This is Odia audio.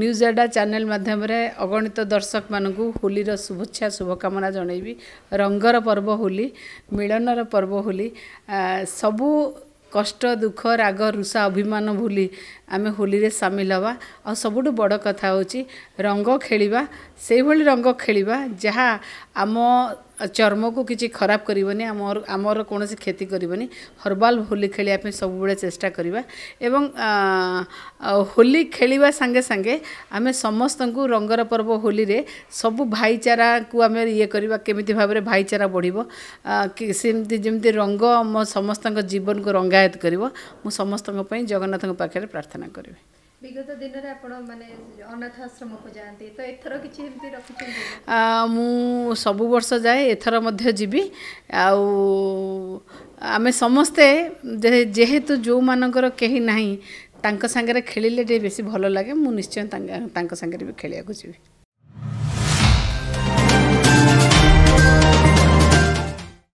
ନ୍ୟୁଜ୍ ଆଡ଼ା ଚ୍ୟାନେଲ୍ ମାଧ୍ୟମରେ ଅଗଣିତ ଦର୍ଶକମାନଙ୍କୁ ହୋଲିର ଶୁଭେଚ୍ଛା ଶୁଭକାମନା ଜଣାଇବି ରଙ୍ଗର ପର୍ବ ହୋଲି ମିଳନର ପର୍ବ ହୋଲି ସବୁ କଷ୍ଟ ଦୁଃଖ ରାଗ ରୁଷା ଅଭିମାନ ଭୁଲି ଆମେ ହୋଲିରେ ସାମିଲ ହେବା ଆଉ ସବୁଠୁ ବଡ଼ କଥା ହେଉଛି ରଙ୍ଗ ଖେଳିବା ସେଇଭଳି ରଙ୍ଗ ଖେଳିବା ଯାହା ଆମ ଚର୍ମକୁ କିଛି ଖରାପ କରିବନି ଆମର ଆମର କୌଣସି କ୍ଷତି କରିବନି ହର୍ବାଲ୍ ହୋଲି ଖେଳିବା ପାଇଁ ସବୁବେଳେ ଚେଷ୍ଟା କରିବା ଏବଂ ହୋଲି ଖେଳିବା ସାଙ୍ଗେ ସାଙ୍ଗେ ଆମେ ସମସ୍ତଙ୍କୁ ରଙ୍ଗର ପର୍ବ ହୋଲିରେ ସବୁ ଭାଇଚାରାକୁ ଆମେ ଇଏ କରିବା କେମିତି ଭାବରେ ଭାଇଚାରା ବଢ଼ିବ ସେମିତି ଯେମିତି ରଙ୍ଗ ଆମ ସମସ୍ତଙ୍କ ଜୀବନକୁ ରଙ୍ଗାୟତ କରିବ ମୁଁ ସମସ୍ତଙ୍କ ପାଇଁ ଜଗନ୍ନାଥଙ୍କ ପାଖରେ ପ୍ରାର୍ଥନା କରିବି ବିଗତ ଦିନରେ ଆପଣ ମାନେ ଅନାଥ ଆଶ୍ରମକୁ ଯାଆନ୍ତି ତ ଏଥର କିଛି ଏମିତି ରଖିଛନ୍ତି ମୁଁ ସବୁ ବର୍ଷ ଯାଏ ଏଥର ମଧ୍ୟ ଯିବି ଆଉ ଆମେ ସମସ୍ତେ ଯେହେତୁ ଯେଉଁମାନଙ୍କର କେହି ନାହିଁ ତାଙ୍କ ସାଙ୍ଗରେ ଖେଳିଲେ ଟିକେ ବେଶୀ ଭଲ ଲାଗେ ମୁଁ ନିଶ୍ଚୟ ତାଙ୍କ ସାଙ୍ଗରେ ବି ଖେଳିବାକୁ ଯିବି